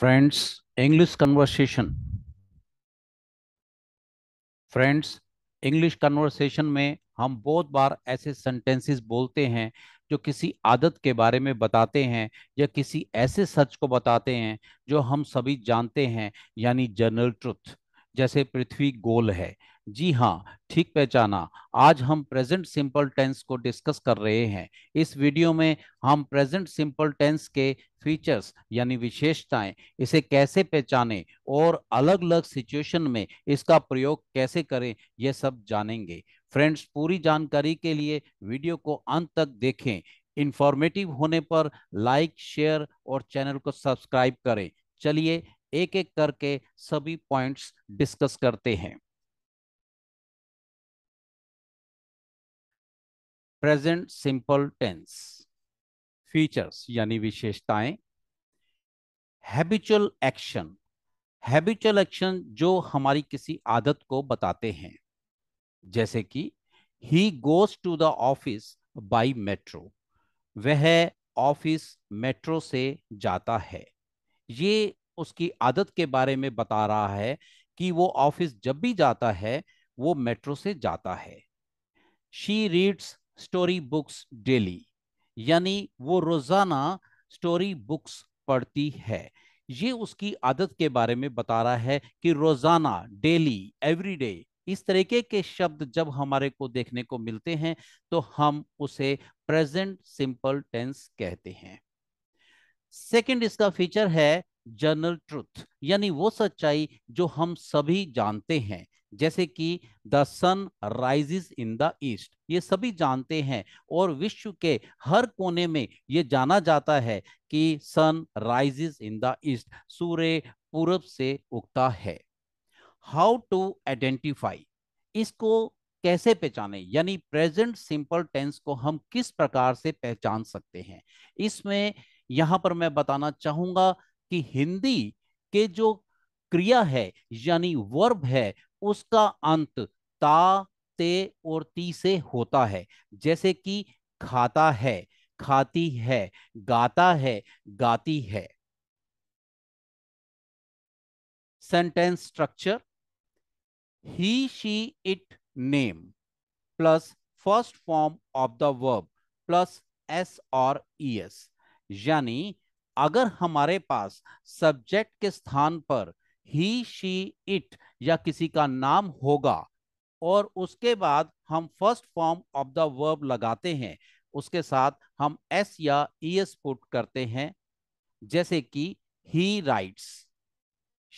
Friends, English conversation. Friends English conversation में हम बहुत बार ऐसे सेंटेंसेस बोलते हैं जो किसी आदत के बारे में बताते हैं या किसी ऐसे सच को बताते हैं जो हम सभी जानते हैं यानी जनरल ट्रुथ जैसे पृथ्वी गोल है जी हाँ ठीक पहचाना आज हम प्रेजेंट सिंपल टेंस को डिस्कस कर रहे हैं इस वीडियो में हम प्रेजेंट सिंपल टेंस के फीचर्स यानी विशेषताएं इसे कैसे पहचाने और अलग अलग सिचुएशन में इसका प्रयोग कैसे करें यह सब जानेंगे फ्रेंड्स पूरी जानकारी के लिए वीडियो को अंत तक देखें इंफॉर्मेटिव होने पर लाइक शेयर और चैनल को सब्सक्राइब करें चलिए एक एक करके सभी पॉइंट्स डिस्कस करते हैं प्रेजेंट सिंपल टेंस फीचर्स यानी विशेषताएं हैबिचुअल एक्शन हैबिचुअल एक्शन जो हमारी किसी आदत को बताते हैं जैसे कि he goes to the office by metro वह ऑफिस मेट्रो से जाता है ये उसकी आदत के बारे में बता रहा है कि वो ऑफिस जब भी जाता है वो मेट्रो से जाता है she reads story books daily यानी वो रोजाना स्टोरी बुक्स पढ़ती है ये उसकी आदत के बारे में बता रहा है कि रोजाना डेली एवरीडे इस तरीके के शब्द जब हमारे को देखने को मिलते हैं तो हम उसे प्रेजेंट सिंपल टेंस कहते हैं सेकंड इसका फीचर है जनरल ट्रुथ यानी वो सच्चाई जो हम सभी जानते हैं जैसे कि the sun rises in the east ये सभी जानते हैं और विश्व के हर कोने में ये जाना जाता है कि सन राइजिस इन द ईस्ट सूर्य पूर्व से उगता है हाउ टू आइडेंटिफाई इसको कैसे पहचाने यानी प्रेजेंट सिंपल टेंस को हम किस प्रकार से पहचान सकते हैं इसमें यहाँ पर मैं बताना चाहूंगा कि हिंदी के जो क्रिया है यानी वर्ब है उसका अंत ता ते और ती से होता है जैसे कि खाता है खाती है गाता है गाती है sentence structure he she it name plus first form of the verb plus S और ई एस यानी अगर हमारे पास सब्जेक्ट के स्थान पर ही शी इट या किसी का नाम होगा और उसके बाद हम first form of the verb लगाते हैं उसके साथ हम एस या ई एस पुट करते हैं जैसे कि he writes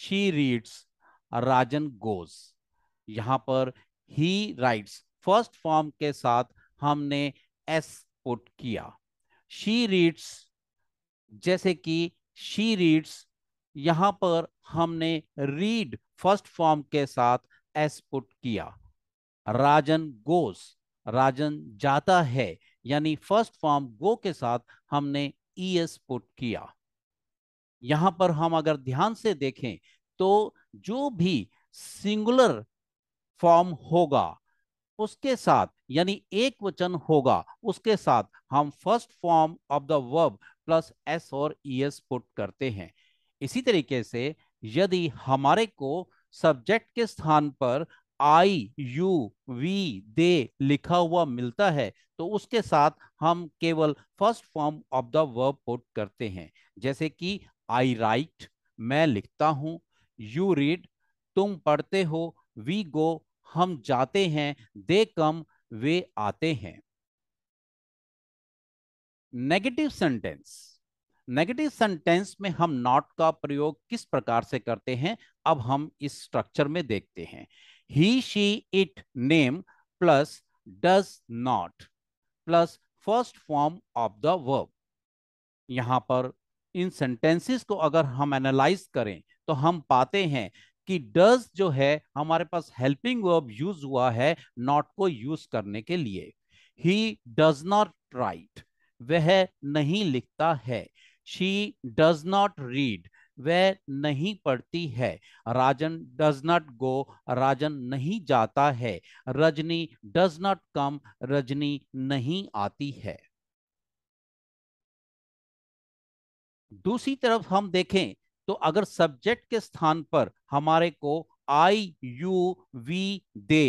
she reads Rajan goes यहां पर ही राइट्स फर्स्ट फॉर्म के साथ हमने एस पुट किया शी रीड्स जैसे कि शी रीड्स यहां पर हमने रीड फर्स्ट फॉर्म के साथ एस पुट किया राजन गोस राजन जाता है यानी फर्स्ट फॉर्म गो के साथ हमने ई एस पुट किया यहां पर हम अगर ध्यान से देखें तो जो भी सिंगुलर फॉर्म होगा उसके साथ यानी एक वचन होगा उसके साथ हम first form of the verb plus S और ई एस पुट करते हैं इसी तरीके से यदि हमारे को सब्जेक्ट के स्थान पर आई यू वी दे लिखा हुआ मिलता है तो उसके साथ हम केवल first form of the verb put करते हैं जैसे कि आई राइट मैं लिखता हूं यू रीड तुम पढ़ते हो वी गो हम जाते हैं दे कम वे आते हैं नेगेटिव सेंटेंस नेगेटिव सेंटेंस में हम नॉट का प्रयोग किस प्रकार से करते हैं अब हम इस स्ट्रक्चर में देखते हैं he she it name plus does not plus first form of the verb यहां पर इन सेंटेंसेस को अगर हम एनालाइज करें तो हम पाते हैं कि डज जो है हमारे पास हेल्पिंग वर्ब यूज हुआ है नॉट को यूज करने के लिए ही डज नॉट राइट वह नहीं लिखता है she does not read वह नहीं पढ़ती है राजन डज नॉट गो राजन नहीं जाता है Rajni does not come Rajni नहीं आती है दूसरी तरफ हम देखें तो अगर सब्जेक्ट के स्थान पर हमारे को आई यू वी दे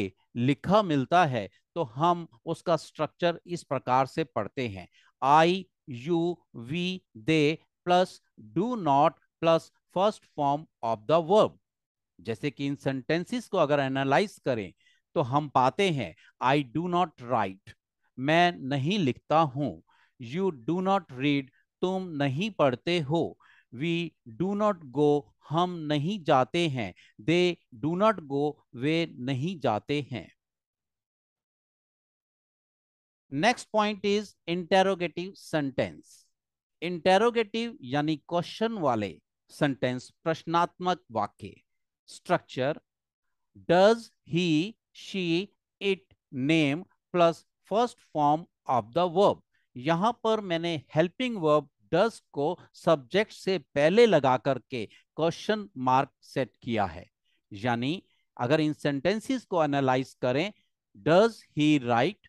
लिखा मिलता है तो हम उसका स्ट्रक्चर इस प्रकार से पढ़ते हैं I you we they plus do not plus first form of the verb जैसे कि इन सेंटेंसेस को अगर एनालाइज करें तो हम पाते हैं आई डू नॉट राइट मैं नहीं लिखता हूं यू डू नॉट रीड तुम नहीं पढ़ते हो वी डू नॉट गो हम नहीं जाते हैं दे डू नॉट गो वे नहीं जाते हैं next point is interrogative sentence interrogative यानी क्वेश्चन वाले सेंटेंस प्रश्नात्मक वाक्य structure does he she it name plus first form of the verb यहां पर मैंने हेल्पिंग वर्ब डज को सब्जेक्ट से पहले लगा करके क्वेश्चन मार्क सेट किया है यानी अगर इन सेंटेंसेस को एनालाइज करें डज ही राइट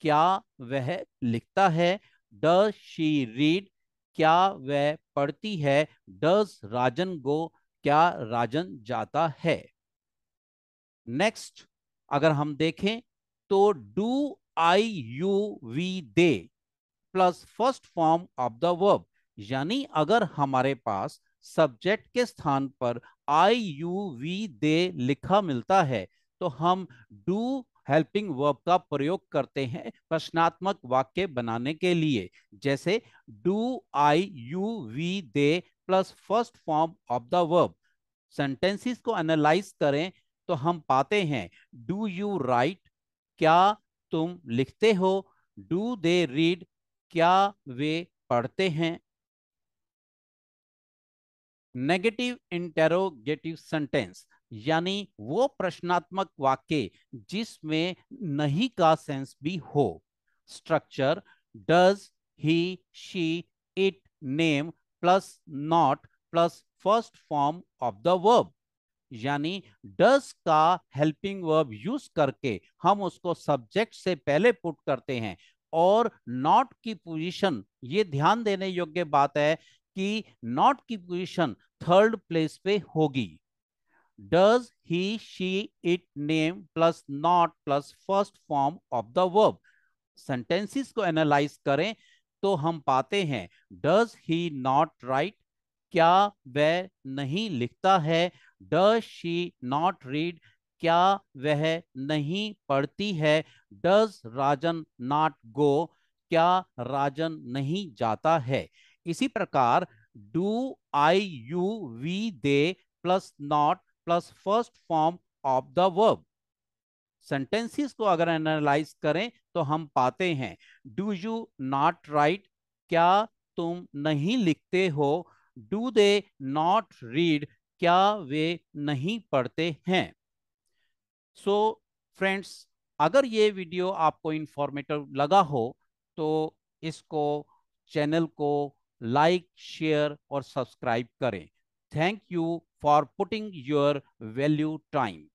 क्या वह लिखता है डज शी रीड क्या वह पढ़ती है डज राजन गो क्या राजन जाता है नेक्स्ट अगर हम देखें तो do I you we they plus first form of the verb यानी अगर हमारे पास सब्जेक्ट के स्थान पर आई यू वी दे लिखा मिलता है तो हम डू हेल्पिंग वर्ब का प्रयोग करते हैं प्रश्नात्मक वाक्य बनाने के लिए जैसे do I you we they plus first form of the verb sentences को एनालाइज करें तो हम पाते हैं डू यू राइट क्या तुम लिखते हो डू दे रीड क्या वे पढ़ते हैं नेगेटिव इंटेरोगेटिव सेंटेंस यानी वो प्रश्नात्मक वाक्य जिसमें नहीं का सेंस भी हो structure does he she it name plus not plus first form of the verb यानी डस का हेल्पिंग वर्ब यूज करके हम उसको सब्जेक्ट से पहले पुट करते हैं और नॉट की पोजीशन ये ध्यान देने योग्य बात है कि नॉट की पोजीशन थर्ड प्लेस पे होगी does he, she, it, name plus not plus first form of the verb. Sentences को एनालाइज करें तो हम पाते हैं डज ही नॉट राइट क्या वह नहीं लिखता है डज शी नॉट रीड क्या वह नहीं पढ़ती है डज राजन नॉट गो क्या राजन नहीं जाता है इसी प्रकार do I you we they plus not plus first form of the verb sentences को अगर एनालाइज करें तो हम पाते हैं डू यू नॉट राइट क्या तुम नहीं लिखते हो डू दे नॉट रीड क्या वे नहीं पढ़ते हैं सो so, फ्रेंड्स अगर ये वीडियो आपको इंफॉर्मेटिव लगा हो तो इसको चैनल को लाइक शेयर और सब्सक्राइब करें thank you for putting your value time.